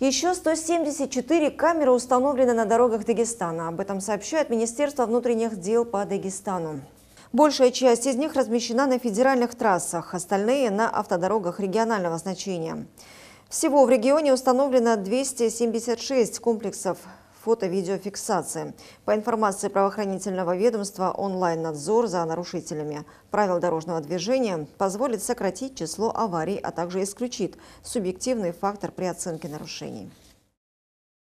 Еще 174 камеры установлены на дорогах Дагестана. Об этом сообщает Министерство внутренних дел по Дагестану. Большая часть из них размещена на федеральных трассах, остальные – на автодорогах регионального значения. Всего в регионе установлено 276 комплексов фото-видеофиксации. По информации правоохранительного ведомства, онлайн-надзор за нарушителями правил дорожного движения позволит сократить число аварий, а также исключит субъективный фактор при оценке нарушений.